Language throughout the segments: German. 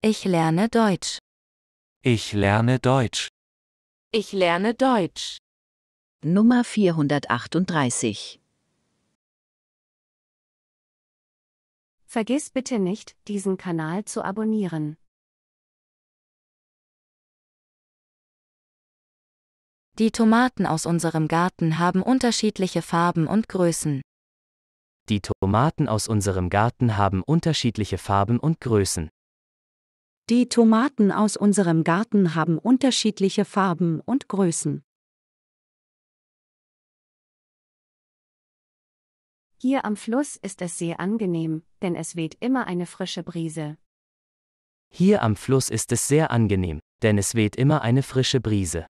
Ich lerne Deutsch. Ich lerne Deutsch. Ich lerne Deutsch. Nummer 438 Vergiss bitte nicht, diesen Kanal zu abonnieren. Die Tomaten aus unserem Garten haben unterschiedliche Farben und Größen. Die Tomaten aus unserem Garten haben unterschiedliche Farben und Größen. Die Tomaten aus unserem Garten haben unterschiedliche Farben und Größen. Hier am Fluss ist es sehr angenehm, denn es weht immer eine frische Brise. Hier am Fluss ist es sehr angenehm, denn es weht immer eine frische Brise.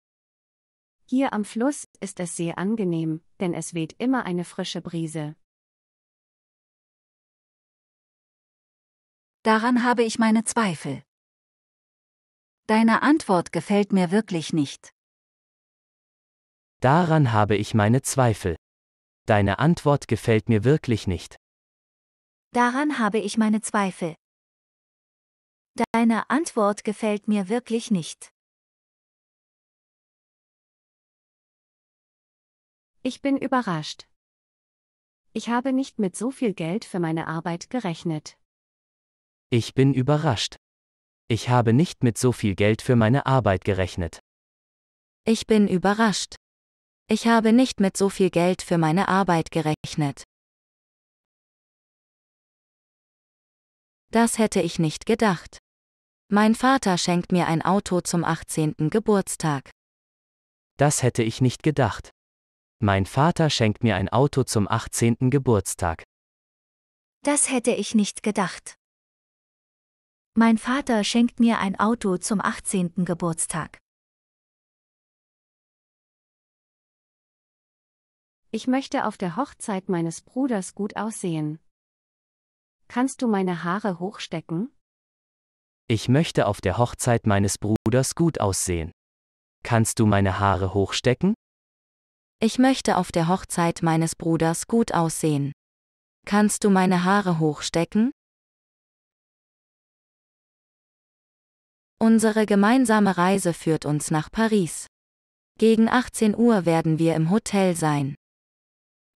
Hier am Fluss ist es sehr angenehm, denn es weht immer eine frische Brise. Daran habe ich meine Zweifel. Deine Antwort gefällt mir wirklich nicht. Daran habe ich meine Zweifel. Deine Antwort gefällt mir wirklich nicht. Daran habe ich meine Zweifel. Deine Antwort gefällt mir wirklich nicht. Ich bin überrascht. Ich habe nicht mit so viel Geld für meine Arbeit gerechnet. Ich bin überrascht. Ich habe nicht mit so viel Geld für meine Arbeit gerechnet. Ich bin überrascht. Ich habe nicht mit so viel Geld für meine Arbeit gerechnet. Das hätte ich nicht gedacht. Mein Vater schenkt mir ein Auto zum 18. Geburtstag. Das hätte ich nicht gedacht. Mein Vater schenkt mir ein Auto zum 18. Geburtstag. Das hätte ich nicht gedacht. Mein Vater schenkt mir ein Auto zum 18. Geburtstag. Ich möchte auf der Hochzeit meines Bruders gut aussehen. Kannst du meine Haare hochstecken? Ich möchte auf der Hochzeit meines Bruders gut aussehen. Kannst du meine Haare hochstecken? Ich möchte auf der Hochzeit meines Bruders gut aussehen. Kannst du meine Haare hochstecken? Unsere gemeinsame Reise führt uns nach Paris. Gegen 18 Uhr werden wir im Hotel sein.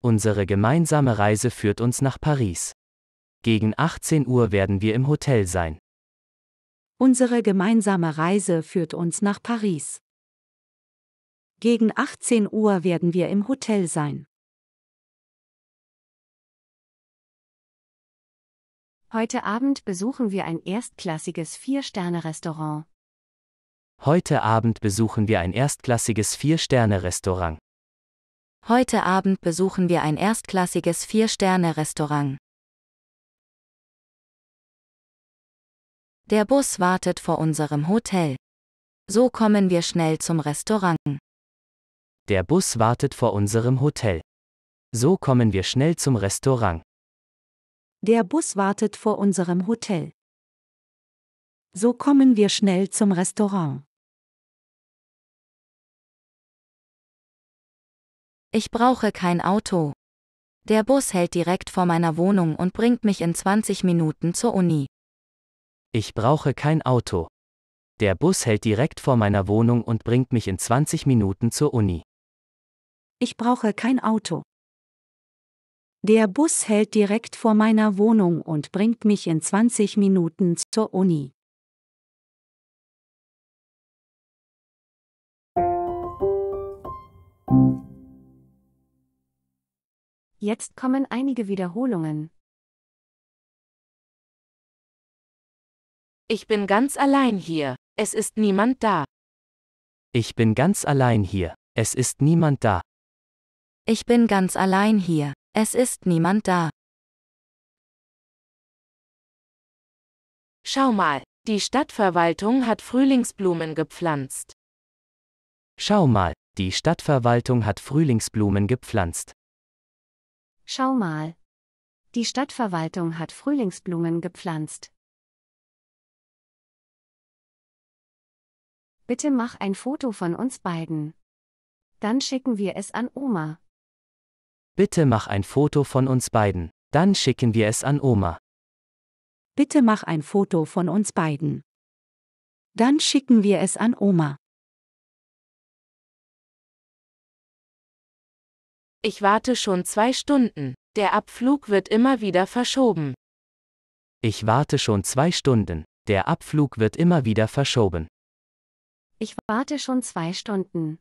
Unsere gemeinsame Reise führt uns nach Paris. Gegen 18 Uhr werden wir im Hotel sein. Unsere gemeinsame Reise führt uns nach Paris. Gegen 18 Uhr werden wir im Hotel sein. Heute Abend besuchen wir ein erstklassiges Vier-Sterne-Restaurant. Heute Abend besuchen wir ein erstklassiges Vier-Sterne-Restaurant. Heute Abend besuchen wir ein erstklassiges Vier-Sterne-Restaurant. Der Bus wartet vor unserem Hotel. So kommen wir schnell zum Restaurant. Der Bus wartet vor unserem Hotel. So kommen wir schnell zum Restaurant. Der Bus wartet vor unserem Hotel. So kommen wir schnell zum Restaurant. Ich brauche kein Auto. Der Bus hält direkt vor meiner Wohnung und bringt mich in 20 Minuten zur Uni. Ich brauche kein Auto. Der Bus hält direkt vor meiner Wohnung und bringt mich in 20 Minuten zur Uni. Ich brauche kein Auto. Der Bus hält direkt vor meiner Wohnung und bringt mich in 20 Minuten zur Uni. Jetzt kommen einige Wiederholungen. Ich bin ganz allein hier, es ist niemand da. Ich bin ganz allein hier, es ist niemand da. Ich bin ganz allein hier, es ist niemand da. Schau mal, die Stadtverwaltung hat Frühlingsblumen gepflanzt. Schau mal, die Stadtverwaltung hat Frühlingsblumen gepflanzt. Schau mal, die Stadtverwaltung hat Frühlingsblumen gepflanzt. Bitte mach ein Foto von uns beiden. Dann schicken wir es an Oma. Bitte mach ein Foto von uns beiden, dann schicken wir es an Oma. Bitte mach ein Foto von uns beiden. Dann schicken wir es an Oma. Ich warte schon zwei Stunden. Der Abflug wird immer wieder verschoben. Ich warte schon zwei Stunden. Der Abflug wird immer wieder verschoben. Ich warte schon zwei Stunden.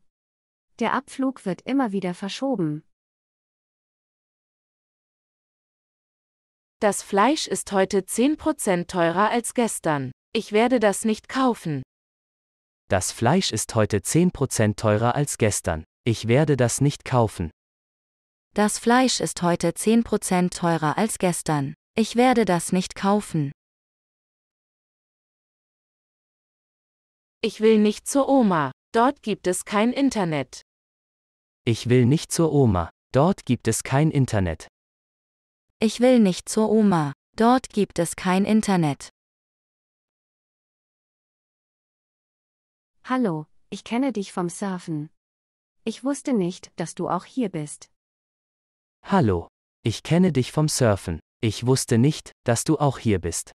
Der Abflug wird immer wieder verschoben. Das Fleisch ist heute 10% teurer als gestern. Ich werde das nicht kaufen. Das Fleisch ist heute 10% teurer als gestern. Ich werde das nicht kaufen. Das Fleisch ist heute 10% teurer als gestern. Ich werde das nicht kaufen. Ich will nicht zur Oma. Dort gibt es kein Internet. Ich will nicht zur Oma. Dort gibt es kein Internet. Ich will nicht zur Oma, dort gibt es kein Internet. Hallo, ich kenne dich vom Surfen. Ich wusste nicht, dass du auch hier bist. Hallo, ich kenne dich vom Surfen. Ich wusste nicht, dass du auch hier bist.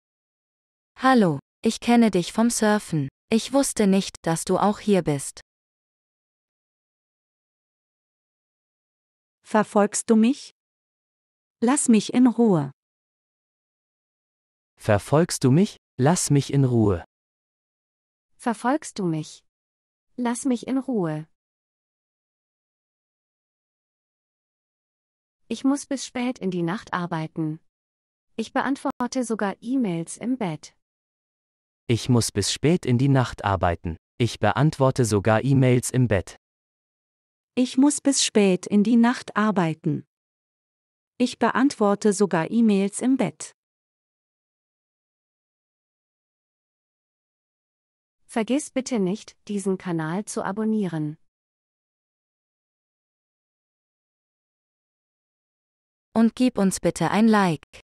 Hallo, ich kenne dich vom Surfen. Ich wusste nicht, dass du auch hier bist. Verfolgst du mich? Lass mich in Ruhe. Verfolgst du mich? Lass mich in Ruhe. Verfolgst du mich? Lass mich in Ruhe. Ich muss bis spät in die Nacht arbeiten. Ich beantworte sogar E-Mails im Bett. Ich muss bis spät in die Nacht arbeiten. Ich beantworte sogar E-Mails im Bett. Ich muss bis spät in die Nacht arbeiten. Ich beantworte sogar E-Mails im Bett. Vergiss bitte nicht, diesen Kanal zu abonnieren. Und gib uns bitte ein Like.